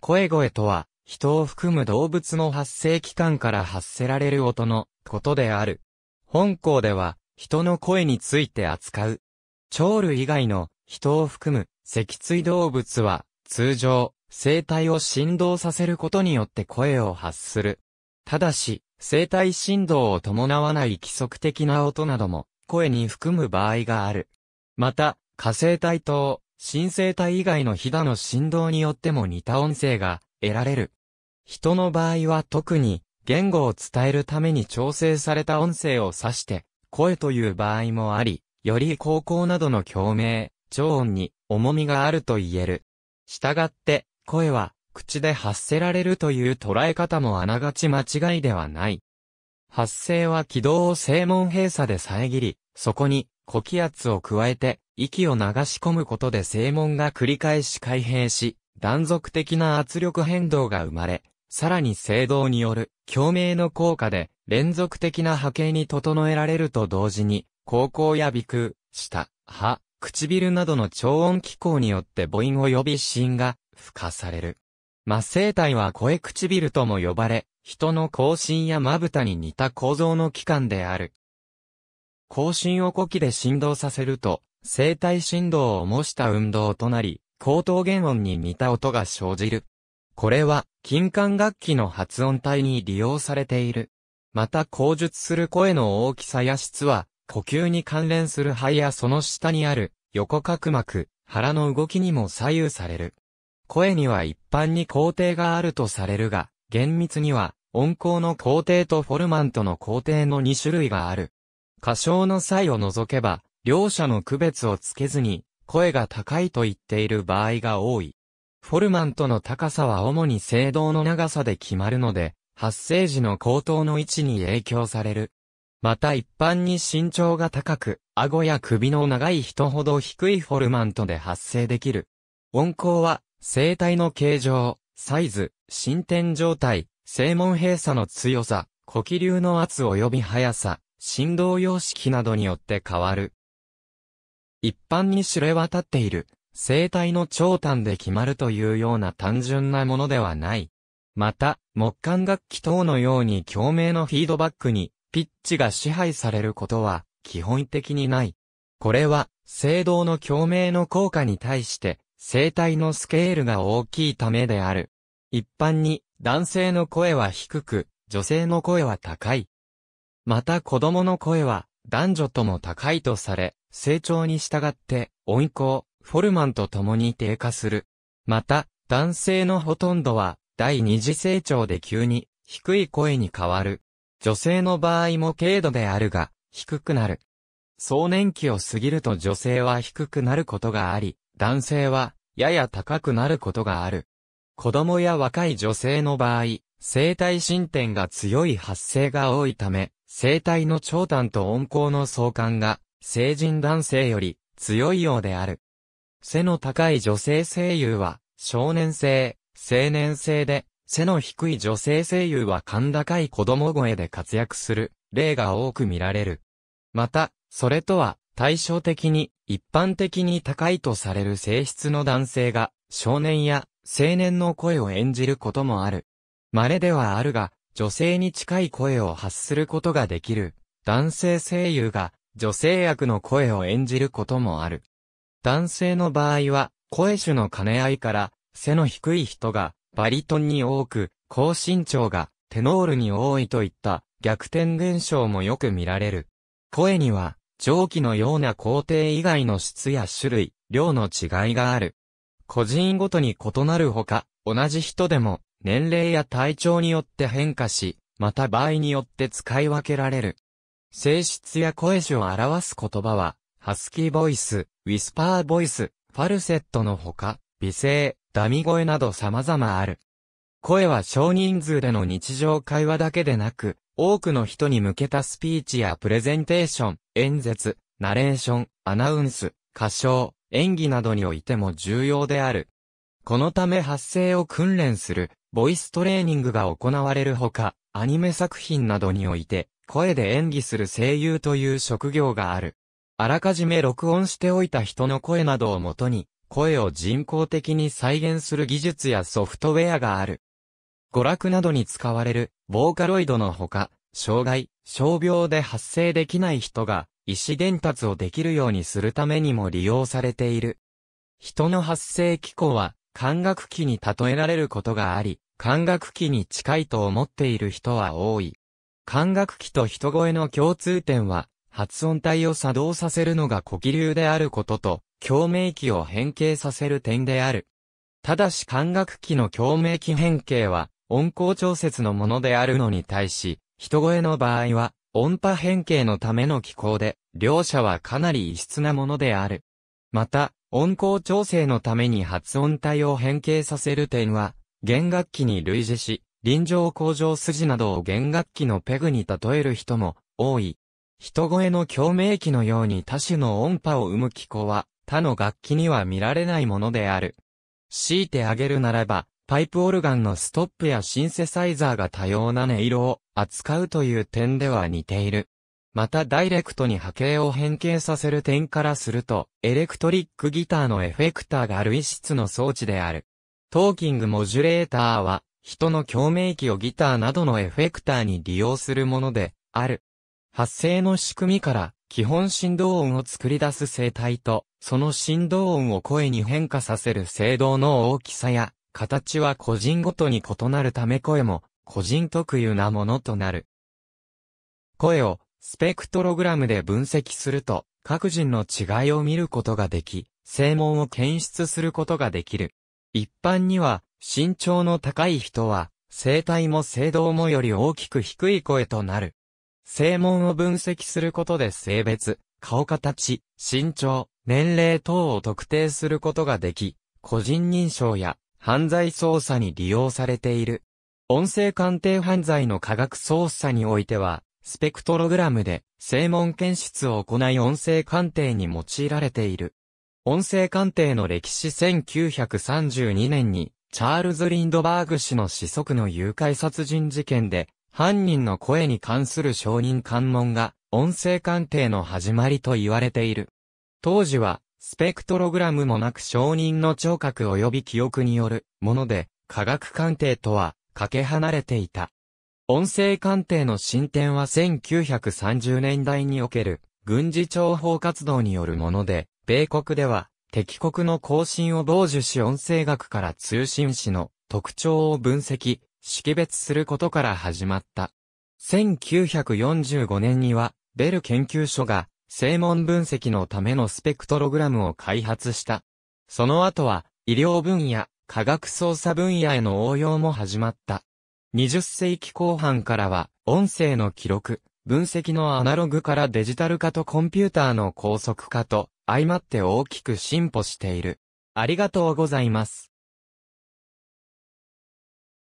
声声とは、人を含む動物の発生器官から発せられる音のことである。本校では、人の声について扱う。鳥類以外の人を含む脊椎動物は、通常、生体を振動させることによって声を発する。ただし、生体振動を伴わない規則的な音なども、声に含む場合がある。また、火星体等、新生体以外のひだの振動によっても似た音声が得られる。人の場合は特に言語を伝えるために調整された音声を指して声という場合もあり、より高校などの共鳴、超音に重みがあると言える。したがって声は口で発せられるという捉え方もあながち間違いではない。発声は軌道を正門閉鎖で遮り、そこに呼気圧を加えて、息を流し込むことで正門が繰り返し開閉し、断続的な圧力変動が生まれ、さらに正動による共鳴の効果で連続的な波形に整えられると同時に、高校や鼻腔、舌、歯、唇などの超音機構によって母音及び心が付加される。麻生体は声唇とも呼ばれ、人の口唇やまぶたに似た構造の器官である。更新を呼気で振動させると、生体振動を模した運動となり、高等弦音に似た音が生じる。これは、金管楽器の発音体に利用されている。また、口述する声の大きさや質は、呼吸に関連する肺やその下にある、横隔膜、腹の動きにも左右される。声には一般に工程があるとされるが、厳密には、音高の工程とフォルマントの工程の2種類がある。歌唱の際を除けば、両者の区別をつけずに、声が高いと言っている場合が多い。フォルマントの高さは主に声道の長さで決まるので、発声時の高騰の位置に影響される。また一般に身長が高く、顎や首の長い人ほど低いフォルマントで発生できる。音高は、声帯の形状、サイズ、進展状態、声門閉鎖の強さ、呼気流の圧及び速さ、振動様式などによって変わる。一般に知れ渡っている、生体の長短で決まるというような単純なものではない。また、木管楽器等のように共鳴のフィードバックに、ピッチが支配されることは、基本的にない。これは、声道の共鳴の効果に対して、声帯のスケールが大きいためである。一般に、男性の声は低く、女性の声は高い。また子供の声は男女とも高いとされ、成長に従って音以フォルマンと共に低下する。また、男性のほとんどは第二次成長で急に低い声に変わる。女性の場合も軽度であるが、低くなる。壮年期を過ぎると女性は低くなることがあり、男性はやや高くなることがある。子供や若い女性の場合、生体進展が強い発生が多いため、生体の長短と温厚の相関が、成人男性より強いようである。背の高い女性声優は、少年性、青年性で、背の低い女性声優は甲高い子供声で活躍する例が多く見られる。また、それとは対照的に一般的に高いとされる性質の男性が少年や青年の声を演じることもある。稀ではあるが、女性に近い声を発することができる。男性声優が女性役の声を演じることもある。男性の場合は、声種の兼ね合いから、背の低い人がバリトンに多く、高身長がテノールに多いといった逆転現象もよく見られる。声には、蒸気のような工程以外の質や種類、量の違いがある。個人ごとに異なるほか、同じ人でも、年齢や体調によって変化し、また場合によって使い分けられる。性質や声種を表す言葉は、ハスキーボイス、ウィスパーボイス、ファルセットのほか、美声、ダミ声など様々ある。声は少人数での日常会話だけでなく、多くの人に向けたスピーチやプレゼンテーション、演説、ナレーション、アナウンス、歌唱、演技などにおいても重要である。このため発声を訓練するボイストレーニングが行われるほか、アニメ作品などにおいて、声で演技する声優という職業がある。あらかじめ録音しておいた人の声などをもとに、声を人工的に再現する技術やソフトウェアがある。娯楽などに使われる、ボーカロイドのほか、障害、傷病で発生できない人が、意思伝達をできるようにするためにも利用されている。人の発生機構は、管楽器に例えられることがあり、管楽器に近いと思っている人は多い。管楽器と人声の共通点は、発音体を作動させるのが呼気流であることと、共鳴器を変形させる点である。ただし管楽器の共鳴器変形は、音高調節のものであるのに対し、人声の場合は、音波変形のための機構で、両者はかなり異質なものである。また、音高調整のために発音体を変形させる点は、弦楽器に類似し、臨場向上筋などを弦楽器のペグに例える人も多い。人声の共鳴器のように多種の音波を生む機構は、他の楽器には見られないものである。強いてあげるならば、パイプオルガンのストップやシンセサイザーが多様な音色を扱うという点では似ている。またダイレクトに波形を変形させる点からすると、エレクトリックギターのエフェクターが類質の装置である。トーキングモジュレーターは、人の共鳴器をギターなどのエフェクターに利用するもので、ある。発生の仕組みから、基本振動音を作り出す声帯と、その振動音を声に変化させる声道の大きさや、形は個人ごとに異なるため声も、個人特有なものとなる。声をスペクトログラムで分析すると、各人の違いを見ることができ、正門を検出することができる。一般には、身長の高い人は、声帯も声道もより大きく低い声となる。正門を分析することで性別、顔形、身長、年齢等を特定することができ、個人認証や犯罪捜査に利用されている。音声鑑定犯罪の科学捜査においては、スペクトログラムで声紋検出を行い音声鑑定に用いられている。音声鑑定の歴史1932年にチャールズ・リンドバーグ氏の子息の誘拐殺人事件で犯人の声に関する証人関門が音声鑑定の始まりと言われている。当時はスペクトログラムもなく証人の聴覚及び記憶によるもので科学鑑定とはかけ離れていた。音声鑑定の進展は1930年代における軍事諜報活動によるもので、米国では敵国の更新を傍受し音声学から通信士の特徴を分析、識別することから始まった。1945年には、ベル研究所が正門分析のためのスペクトログラムを開発した。その後は医療分野、科学捜査分野への応用も始まった。20世紀後半からは、音声の記録、分析のアナログからデジタル化とコンピューターの高速化と、相まって大きく進歩している。ありがとうございます。